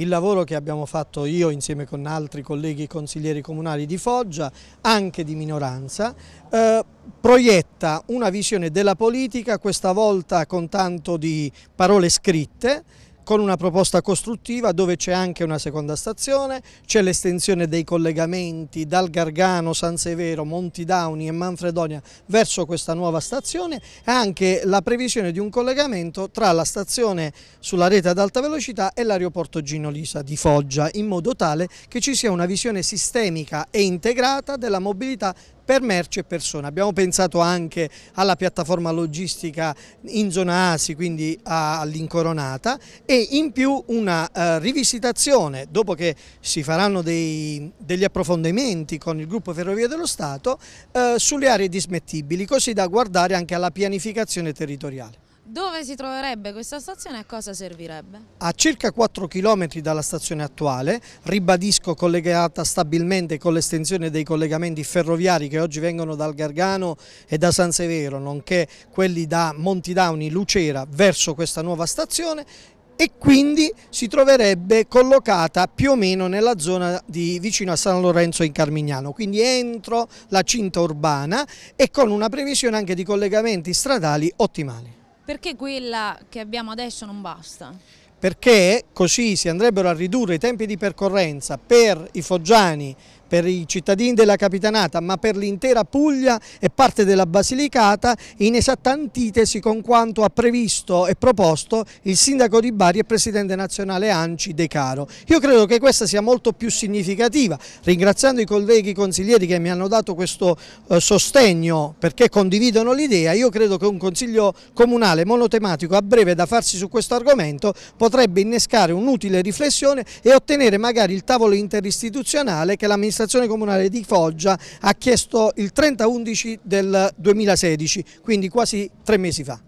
il lavoro che abbiamo fatto io insieme con altri colleghi consiglieri comunali di Foggia, anche di minoranza, eh, proietta una visione della politica, questa volta con tanto di parole scritte, con una proposta costruttiva dove c'è anche una seconda stazione, c'è l'estensione dei collegamenti dal Gargano, San Severo, Monti Dauni e Manfredonia verso questa nuova stazione e anche la previsione di un collegamento tra la stazione sulla rete ad alta velocità e l'aeroporto Gino Lisa di Foggia in modo tale che ci sia una visione sistemica e integrata della mobilità per merci e persone. Abbiamo pensato anche alla piattaforma logistica in zona ASI, quindi all'Incoronata e in più una uh, rivisitazione, dopo che si faranno dei, degli approfondimenti con il gruppo Ferrovie dello Stato, uh, sulle aree dismettibili, così da guardare anche alla pianificazione territoriale. Dove si troverebbe questa stazione e a cosa servirebbe? A circa 4 km dalla stazione attuale, ribadisco collegata stabilmente con l'estensione dei collegamenti ferroviari che oggi vengono dal Gargano e da San Severo, nonché quelli da Montidauni, Lucera, verso questa nuova stazione, e quindi si troverebbe collocata più o meno nella zona di, vicino a San Lorenzo in Carmignano, quindi entro la cinta urbana e con una previsione anche di collegamenti stradali ottimali. Perché quella che abbiamo adesso non basta? perché così si andrebbero a ridurre i tempi di percorrenza per i foggiani, per i cittadini della Capitanata, ma per l'intera Puglia e parte della Basilicata in esatta antitesi con quanto ha previsto e proposto il sindaco di Bari e presidente nazionale Anci De Caro. Io credo che questa sia molto più significativa, ringraziando i colleghi consiglieri che mi hanno dato questo eh, sostegno perché condividono l'idea, io credo che un consiglio comunale monotematico a breve da farsi su questo argomento potrebbe innescare un'utile riflessione e ottenere magari il tavolo interistituzionale che l'amministrazione comunale di Foggia ha chiesto il 30-11 del 2016, quindi quasi tre mesi fa.